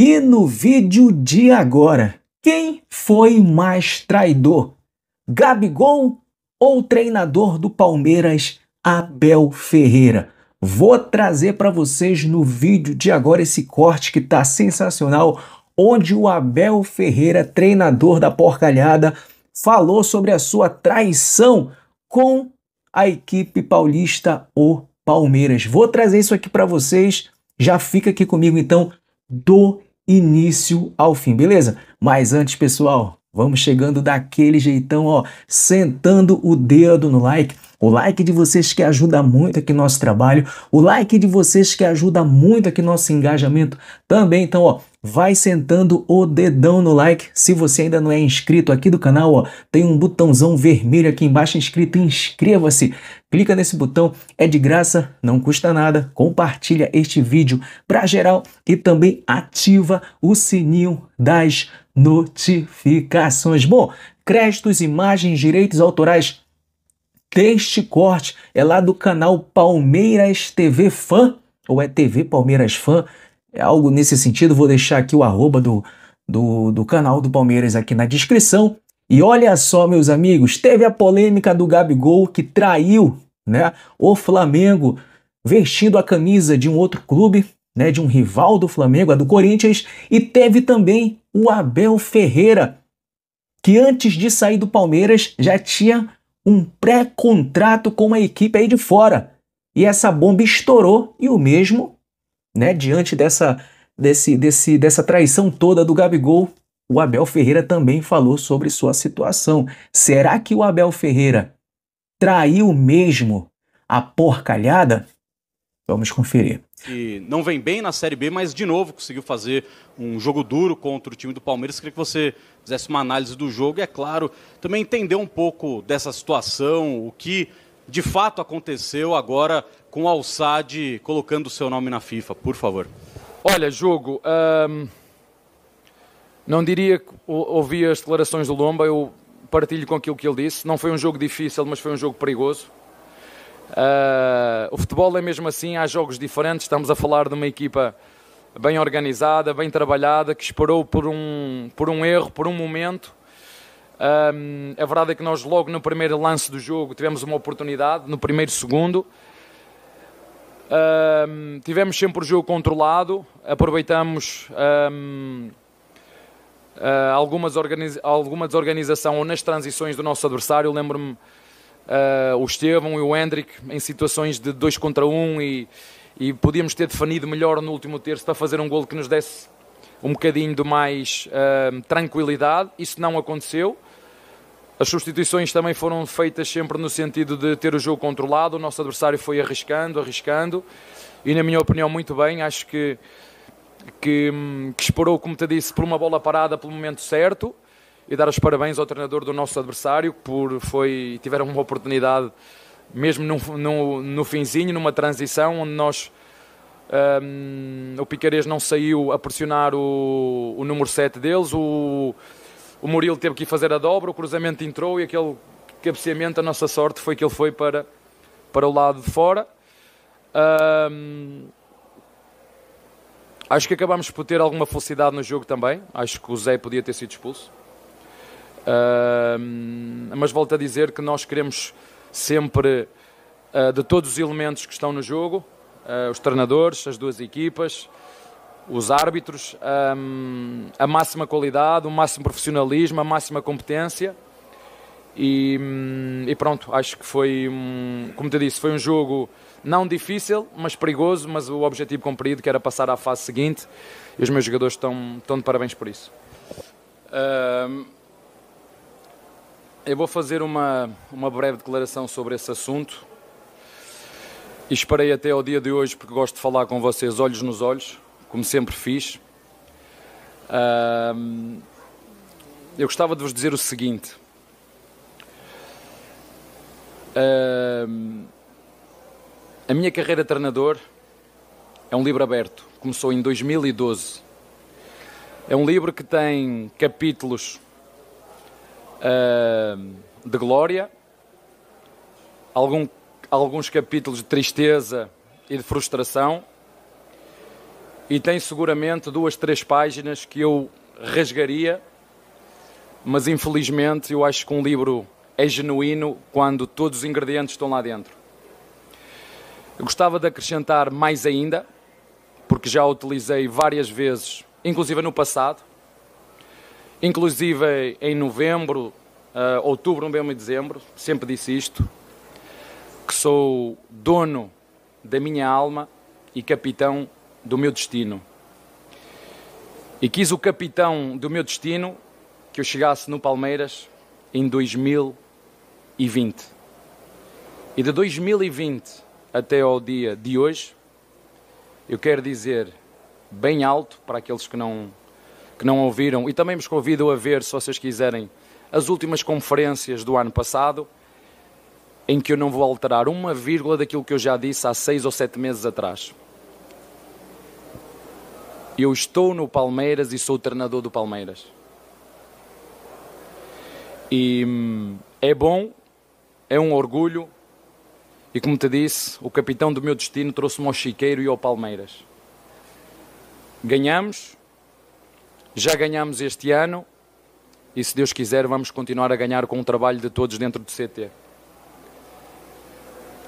E no vídeo de agora, quem foi mais traidor? Gabigol ou treinador do Palmeiras, Abel Ferreira? Vou trazer para vocês no vídeo de agora esse corte que tá sensacional, onde o Abel Ferreira, treinador da porcalhada, falou sobre a sua traição com a equipe paulista, o Palmeiras. Vou trazer isso aqui para vocês. Já fica aqui comigo então do início ao fim, beleza? Mas antes, pessoal, vamos chegando daquele jeitão, ó, sentando o dedo no like. O like de vocês que ajuda muito aqui nosso trabalho, o like de vocês que ajuda muito aqui nosso engajamento também. Então, ó, Vai sentando o dedão no like. Se você ainda não é inscrito aqui do canal, ó, tem um botãozão vermelho aqui embaixo inscrito. inscreva-se. Clica nesse botão, é de graça, não custa nada. Compartilha este vídeo para geral e também ativa o sininho das notificações. Bom, créditos, imagens, direitos autorais deste corte é lá do canal Palmeiras TV Fã ou é TV Palmeiras Fã? é algo nesse sentido, vou deixar aqui o arroba do, do, do canal do Palmeiras aqui na descrição. E olha só, meus amigos, teve a polêmica do Gabigol que traiu né, o Flamengo vestindo a camisa de um outro clube, né, de um rival do Flamengo, a do Corinthians, e teve também o Abel Ferreira, que antes de sair do Palmeiras já tinha um pré-contrato com uma equipe aí de fora. E essa bomba estourou e o mesmo né? Uhum. Diante dessa, desse, desse, dessa traição toda do Gabigol, o Abel Ferreira também falou sobre sua situação. Será que o Abel Ferreira traiu mesmo a porcalhada? Vamos conferir. E não vem bem na Série B, mas de novo conseguiu fazer um jogo duro contra o time do Palmeiras. Queria que você fizesse uma análise do jogo e, é claro, também entender um pouco dessa situação, o que de fato aconteceu agora com Al Alçade colocando o seu nome na FIFA, por favor? Olha, jogo. Hum, não diria que ouvi as declarações do Lomba, eu partilho com aquilo que ele disse. Não foi um jogo difícil, mas foi um jogo perigoso. Uh, o futebol é mesmo assim, há jogos diferentes. Estamos a falar de uma equipa bem organizada, bem trabalhada, que esperou por um, por um erro, por um momento. Um, a verdade é que nós, logo no primeiro lance do jogo, tivemos uma oportunidade, no primeiro segundo. Um, tivemos sempre o jogo controlado, aproveitamos um, uh, ah, alguma, alguma desorganização ou nas transições do nosso adversário. Lembro-me uh, o Estevão e o Hendrick em situações de 2 contra 1 um e, e podíamos ter definido melhor no último terço para fazer um gol que nos desse um bocadinho de mais uh, tranquilidade. Isso não aconteceu. As substituições também foram feitas sempre no sentido de ter o jogo controlado, o nosso adversário foi arriscando, arriscando, e na minha opinião muito bem, acho que, que, hum, que esperou, como te disse, por uma bola parada pelo momento certo, e dar os parabéns ao treinador do nosso adversário, por foi tiveram uma oportunidade, mesmo no, no, no finzinho, numa transição, onde nós... Um, o Piqueires não saiu a pressionar o, o número 7 deles, o, o Murilo teve que ir fazer a dobra, o cruzamento entrou e aquele cabeceamento, a nossa sorte foi que ele foi para, para o lado de fora. Um, acho que acabámos por ter alguma felicidade no jogo também. Acho que o Zé podia ter sido expulso. Um, mas volto a dizer que nós queremos sempre, uh, de todos os elementos que estão no jogo, uh, os treinadores, as duas equipas, os árbitros, um, a máxima qualidade, o máximo profissionalismo, a máxima competência. E, hum, e pronto, acho que foi, como te disse, foi um jogo não difícil, mas perigoso, mas o objetivo cumprido, que era passar à fase seguinte, e os meus jogadores estão, estão de parabéns por isso. Um, eu vou fazer uma, uma breve declaração sobre esse assunto e esperei até ao dia de hoje, porque gosto de falar com vocês olhos nos olhos como sempre fiz. Uh, eu gostava de vos dizer o seguinte. Uh, a minha carreira de treinador é um livro aberto. Começou em 2012. É um livro que tem capítulos uh, de glória, algum, alguns capítulos de tristeza e de frustração e tem seguramente duas, três páginas que eu rasgaria, mas infelizmente eu acho que um livro é genuíno quando todos os ingredientes estão lá dentro. Eu gostava de acrescentar mais ainda, porque já utilizei várias vezes, inclusive no passado, inclusive em novembro, uh, outubro, novembro e dezembro, sempre disse isto, que sou dono da minha alma e capitão do meu destino. E quis o capitão do meu destino que eu chegasse no Palmeiras em 2020. E de 2020 até ao dia de hoje, eu quero dizer bem alto para aqueles que não, que não ouviram e também vos convido a ver, se vocês quiserem, as últimas conferências do ano passado, em que eu não vou alterar uma vírgula daquilo que eu já disse há seis ou sete meses atrás. Eu estou no Palmeiras e sou treinador do Palmeiras. E hum, é bom, é um orgulho. E como te disse, o capitão do meu destino trouxe-me ao Chiqueiro e ao Palmeiras. Ganhamos, já ganhamos este ano e se Deus quiser vamos continuar a ganhar com o trabalho de todos dentro do CT.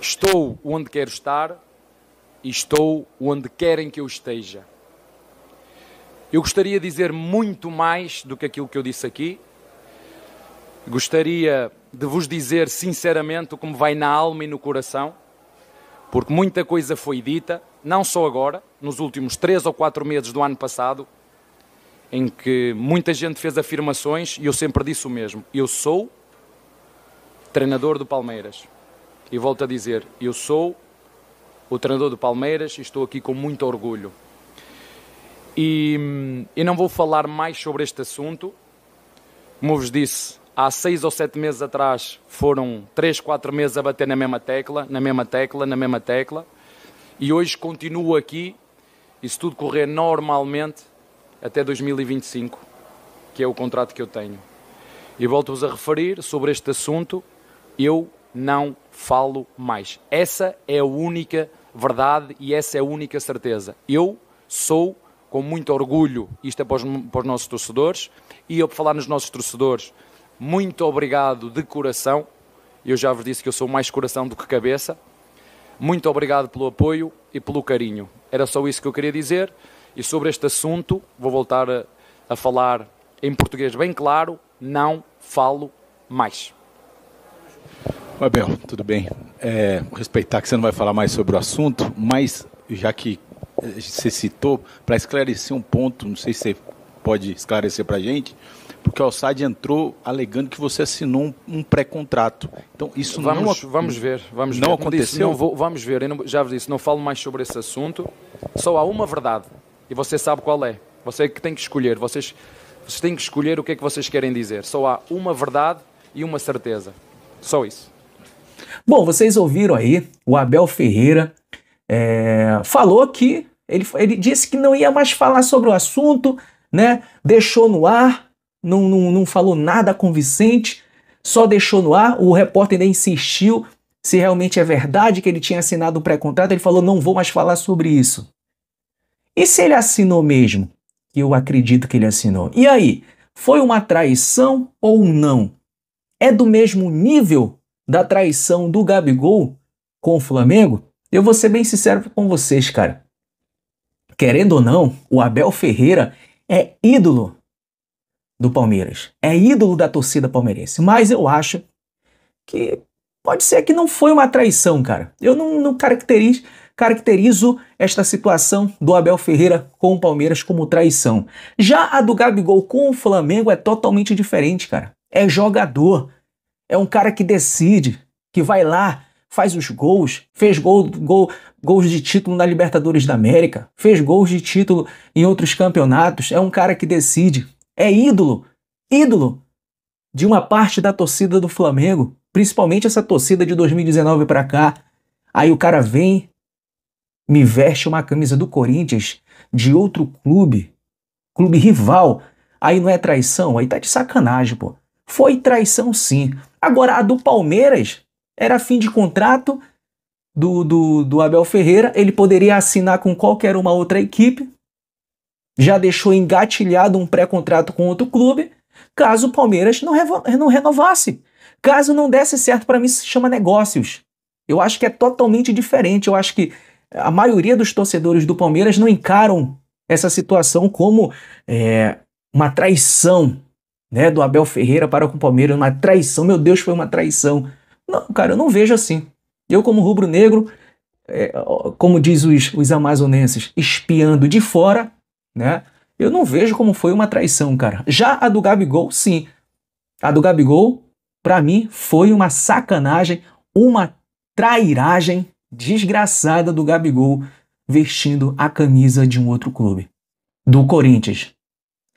Estou onde quero estar e estou onde querem que eu esteja. Eu gostaria de dizer muito mais do que aquilo que eu disse aqui. Gostaria de vos dizer sinceramente o que me vai na alma e no coração, porque muita coisa foi dita, não só agora, nos últimos três ou quatro meses do ano passado, em que muita gente fez afirmações e eu sempre disse o mesmo: eu sou treinador do Palmeiras. E volto a dizer: eu sou o treinador do Palmeiras e estou aqui com muito orgulho. E, e não vou falar mais sobre este assunto. Como vos disse, há seis ou sete meses atrás foram três, quatro meses a bater na mesma tecla, na mesma tecla, na mesma tecla. E hoje continuo aqui e se tudo correr normalmente até 2025, que é o contrato que eu tenho. E volto-vos a referir sobre este assunto, eu não falo mais. Essa é a única verdade e essa é a única certeza. Eu sou com muito orgulho, isto é para os, para os nossos torcedores, e eu, por falar nos nossos torcedores, muito obrigado de coração, eu já vos disse que eu sou mais coração do que cabeça, muito obrigado pelo apoio e pelo carinho. Era só isso que eu queria dizer, e sobre este assunto, vou voltar a, a falar em português bem claro, não falo mais. Abel, tudo bem. É, respeitar que você não vai falar mais sobre o assunto, mas já que você citou, para esclarecer um ponto, não sei se você pode esclarecer para a gente, porque o Alçad entrou alegando que você assinou um, um pré-contrato. Então, isso vamos, não... Vamos ver, vamos Não ver. aconteceu? Disse, não vou, vamos ver, não, já vos disse, não falo mais sobre esse assunto. Só há uma verdade, e você sabe qual é. Você é que tem que escolher, vocês, vocês têm que escolher o que é que vocês querem dizer. Só há uma verdade e uma certeza. Só isso. Bom, vocês ouviram aí o Abel Ferreira é, falou que ele, ele disse que não ia mais falar sobre o assunto, né? Deixou no ar, não, não, não falou nada convincente, só deixou no ar. O repórter ainda insistiu se realmente é verdade que ele tinha assinado o pré-contrato. Ele falou: não vou mais falar sobre isso. E se ele assinou mesmo? Eu acredito que ele assinou. E aí? Foi uma traição ou não? É do mesmo nível da traição do Gabigol com o Flamengo? Eu vou ser bem sincero com vocês, cara querendo ou não, o Abel Ferreira é ídolo do Palmeiras, é ídolo da torcida palmeirense. Mas eu acho que pode ser que não foi uma traição, cara. Eu não, não caracterizo, caracterizo esta situação do Abel Ferreira com o Palmeiras como traição. Já a do Gabigol com o Flamengo é totalmente diferente, cara. É jogador, é um cara que decide, que vai lá, faz os gols, fez gol, gol, gols de título na Libertadores da América, fez gols de título em outros campeonatos, é um cara que decide, é ídolo, ídolo de uma parte da torcida do Flamengo, principalmente essa torcida de 2019 para cá. Aí o cara vem, me veste uma camisa do Corinthians, de outro clube, clube rival. Aí não é traição, aí tá de sacanagem, pô. Foi traição sim. Agora a do Palmeiras, era fim de contrato do, do, do Abel Ferreira, ele poderia assinar com qualquer uma outra equipe, já deixou engatilhado um pré-contrato com outro clube, caso o Palmeiras não, não renovasse. Caso não desse certo, para mim se chama negócios. Eu acho que é totalmente diferente. Eu acho que a maioria dos torcedores do Palmeiras não encaram essa situação como é, uma traição né, do Abel Ferreira para com o Palmeiras, uma traição. Meu Deus, foi uma traição. Não, cara, eu não vejo assim. Eu, como rubro-negro, é, como diz os, os amazonenses, espiando de fora, né? Eu não vejo como foi uma traição, cara. Já a do Gabigol, sim. A do Gabigol, para mim, foi uma sacanagem, uma trairagem desgraçada do Gabigol vestindo a camisa de um outro clube, do Corinthians.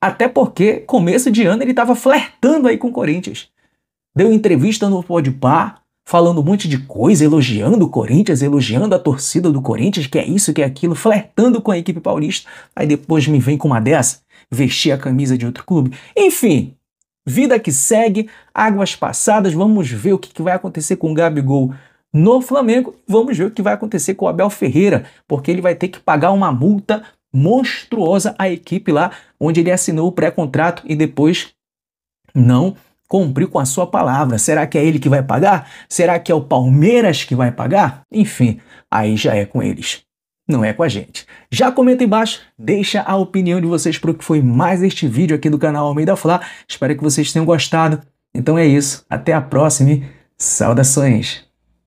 Até porque começo de ano ele estava flertando aí com o Corinthians deu entrevista no Podpah, falando um monte de coisa, elogiando o Corinthians, elogiando a torcida do Corinthians, que é isso, que é aquilo, flertando com a equipe paulista. Aí depois me vem com uma dessa, vestir a camisa de outro clube. Enfim, vida que segue, águas passadas, vamos ver o que vai acontecer com o Gabigol no Flamengo, vamos ver o que vai acontecer com o Abel Ferreira, porque ele vai ter que pagar uma multa monstruosa à equipe lá onde ele assinou o pré-contrato e depois não cumprir com a sua palavra. Será que é ele que vai pagar? Será que é o Palmeiras que vai pagar? Enfim, aí já é com eles. Não é com a gente. Já comenta embaixo, deixa a opinião de vocês para o que foi mais este vídeo aqui do canal Almeida Fla. Espero que vocês tenham gostado. Então é isso, até a próxima e saudações!